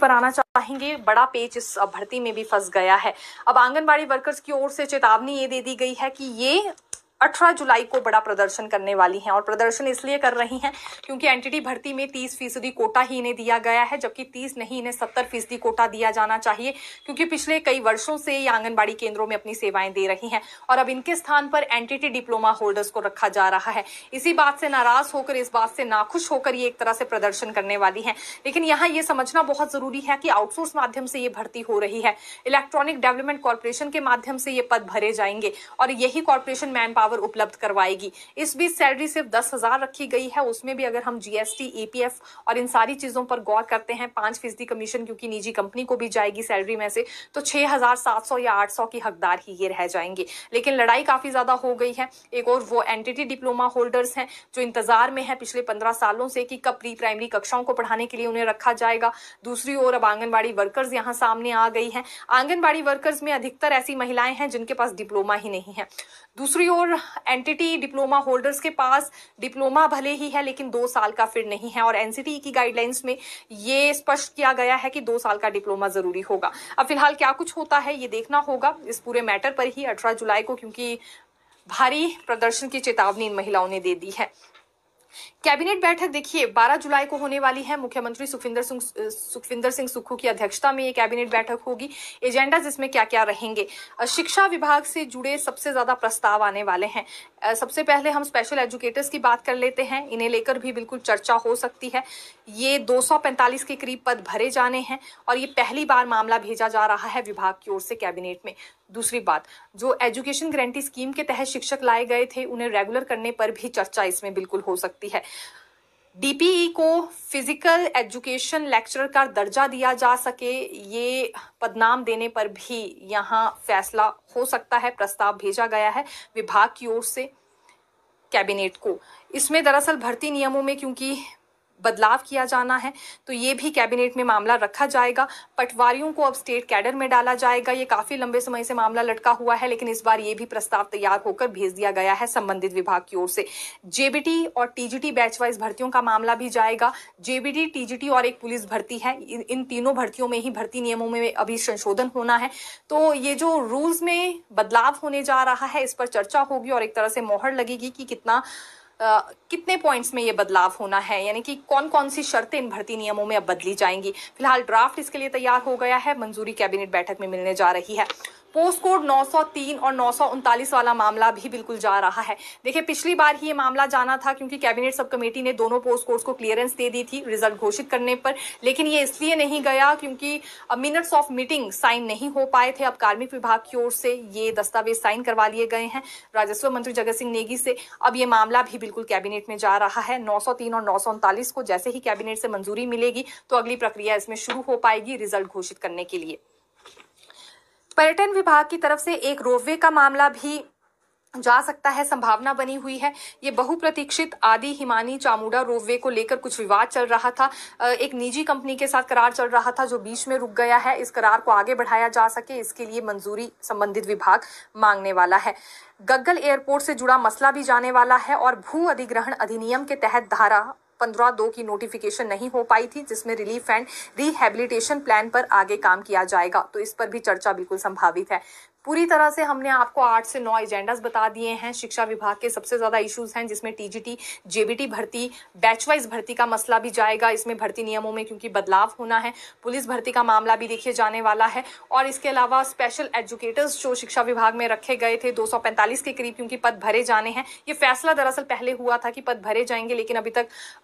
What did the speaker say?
पर आना चाहेंगे बड़ा पेच इस भर्ती में भी फंस गया है अब आंगनबाड़ी वर्कर्स की ओर से चेतावनी ये दे दी गई है कि ये अठारह जुलाई को बड़ा प्रदर्शन करने वाली हैं और प्रदर्शन इसलिए कर रही हैं क्योंकि एनटीटी भर्ती में तीस फीसदी कोटा ही इन्हें दिया गया है जबकि तीस नहीं इन्हें सत्तर फीसदी कोटा दिया जाना चाहिए क्योंकि पिछले कई वर्षों से ये आंगनबाड़ी केंद्रों में अपनी सेवाएं दे रही हैं और अब इनके स्थान पर एनटीटी डिप्लोमा होल्डर्स को रखा जा रहा है इसी बात से नाराज होकर इस बात से नाखुश होकर ये एक तरह से प्रदर्शन करने वाली है लेकिन यहाँ ये समझना बहुत जरूरी है कि आउटसोर्स माध्यम से ये भर्ती हो रही है इलेक्ट्रॉनिक डेवलपमेंट कॉरपोरेशन के माध्यम से ये पद भरे जाएंगे और यही कॉरपोरेशन मैन पावर पावर उपलब्ध करवाएगी इस बीच सैलरी सिर्फ दस हजार रखी गई है उसमें भी अगर हम जीएसटी ईपीएफ और इन सारी चीजों पर गौर करते हैं पांच फीसदी कमीशन क्योंकि निजी कंपनी को भी जाएगी सैलरी में से तो छह हजार सात सौ या आठ सौ की हकदार ही ये रह जाएंगे लेकिन लड़ाई काफी ज्यादा हो गई है एक और वो एंटिटी डिप्लोमा होल्डर्स हैं जो इंतजार में है पिछले पंद्रह सालों से कि कब प्री प्राइमरी कक्षाओं को पढ़ाने के लिए उन्हें रखा जाएगा दूसरी ओर अब आंगनबाड़ी वर्कर्स यहाँ सामने आ गई है आंगनबाड़ी वर्कर्स में अधिकतर ऐसी महिलाएं हैं जिनके पास डिप्लोमा ही नहीं है दूसरी ओर एनटीटी डिप्लोमा होल्डर्स के पास डिप्लोमा भले ही है लेकिन दो साल का फिर नहीं है और एनसीटी e की गाइडलाइंस में ये स्पष्ट किया गया है कि दो साल का डिप्लोमा जरूरी होगा अब फिलहाल क्या कुछ होता है ये देखना होगा इस पूरे मैटर पर ही अठारह जुलाई को क्योंकि भारी प्रदर्शन की चेतावनी इन महिलाओं ने दे दी है कैबिनेट बैठक देखिए 12 जुलाई को होने वाली है मुख्यमंत्री सुखविंदर सिंह सुखविंदर सिंह सुक्खू की अध्यक्षता में ये कैबिनेट बैठक होगी एजेंडा जिसमें क्या क्या रहेंगे शिक्षा विभाग से जुड़े सबसे ज्यादा प्रस्ताव आने वाले हैं सबसे पहले हम स्पेशल एजुकेटर्स की बात कर लेते हैं इन्हें लेकर भी बिल्कुल चर्चा हो सकती है ये दो के करीब पद भरे जाने हैं और ये पहली बार मामला भेजा जा रहा है विभाग की ओर से कैबिनेट में दूसरी बात जो एजुकेशन गारंटी स्कीम के तहत शिक्षक लाए गए थे उन्हें रेगुलर करने पर भी चर्चा इसमें बिल्कुल हो सकती है डीपीई e को फिजिकल एजुकेशन लेक्चरर का दर्जा दिया जा सके ये पदनाम देने पर भी यहाँ फैसला हो सकता है प्रस्ताव भेजा गया है विभाग की ओर से कैबिनेट को इसमें दरअसल भर्ती नियमों में क्योंकि बदलाव किया जाना है तो ये भी कैबिनेट में मामला रखा जाएगा पटवारियों को अब स्टेट कैडर में डाला जाएगा ये काफी लंबे समय से मामला लटका हुआ है लेकिन इस बार ये भी प्रस्ताव तैयार होकर भेज दिया गया है संबंधित विभाग की ओर से जेबीटी और टीजीटी बैच वाइज भर्तियों का मामला भी जाएगा जेबीटी टीजीटी और एक पुलिस भर्ती है इन तीनों भर्तियों में ही भर्ती नियमों में अभी संशोधन होना है तो ये जो रूल्स में बदलाव होने जा रहा है इस पर चर्चा होगी और एक तरह से मोहर लगेगी कि कितना कितने पॉइंट्स में ये बदलाव होना है यानी कि कौन कौन सी शर्तें इन भर्ती नियमों में अब बदली जाएंगी फिलहाल ड्राफ्ट इसके लिए तैयार हो गया है मंजूरी कैबिनेट बैठक में मिलने जा रही है पोस्ट कोड 903 और नौ वाला मामला भी बिल्कुल जा रहा है देखिए पिछली बार ही ये मामला जाना था क्योंकि कैबिनेट सब कमेटी ने दोनों पोस्ट कोड्स को क्लियरेंस दे दी थी रिजल्ट घोषित करने पर लेकिन ये इसलिए नहीं गया क्योंकि मिनट्स ऑफ मीटिंग साइन नहीं हो पाए थे अब कार्मिक विभाग की ओर से ये दस्तावेज साइन करवा लिए गए हैं राजस्व मंत्री जगत सिंह नेगी से अब ये मामला भी बिल्कुल कैबिनेट में जा रहा है तीन और नौ को जैसे ही कैबिनेट से मंजूरी मिलेगी तो अगली प्रक्रिया इसमें शुरू हो पाएगी रिजल्ट घोषित करने के लिए पर्यटन विभाग की तरफ से एक रोपवे का मामला भी जा सकता है संभावना बनी हुई है ये बहुप्रतीक्षित आदि हिमानी चामुडा रोपवे को लेकर कुछ विवाद चल रहा था एक निजी कंपनी के साथ करार चल रहा था जो बीच में रुक गया है इस करार को आगे बढ़ाया जा सके इसके लिए मंजूरी संबंधित विभाग मांगने वाला है गग्गल एयरपोर्ट से जुड़ा मसला भी जाने वाला है और भू अधिग्रहण अधिनियम के तहत धारा पंद्रह दो की नोटिफिकेशन नहीं हो पाई थी जिसमें रिलीफ एंड रिहेबिलिटेशन प्लान पर आगे काम किया जाएगा तो इस पर भी चर्चा बिल्कुल संभावित है पूरी तरह से हमने आपको आठ से नौ एजेंडाज बता दिए हैं शिक्षा विभाग के सबसे ज़्यादा इश्यूज हैं जिसमें टीजीटी जेबीटी भर्ती बैच वाइज भर्ती का मसला भी जाएगा इसमें भर्ती नियमों में क्योंकि बदलाव होना है पुलिस भर्ती का मामला भी देखिए जाने वाला है और इसके अलावा स्पेशल एजुकेटर्स जो शिक्षा विभाग में रखे गए थे दो के करीब क्योंकि पद भरे जाने हैं ये फैसला दरअसल पहले हुआ था कि पद भरे जाएंगे लेकिन अभी तक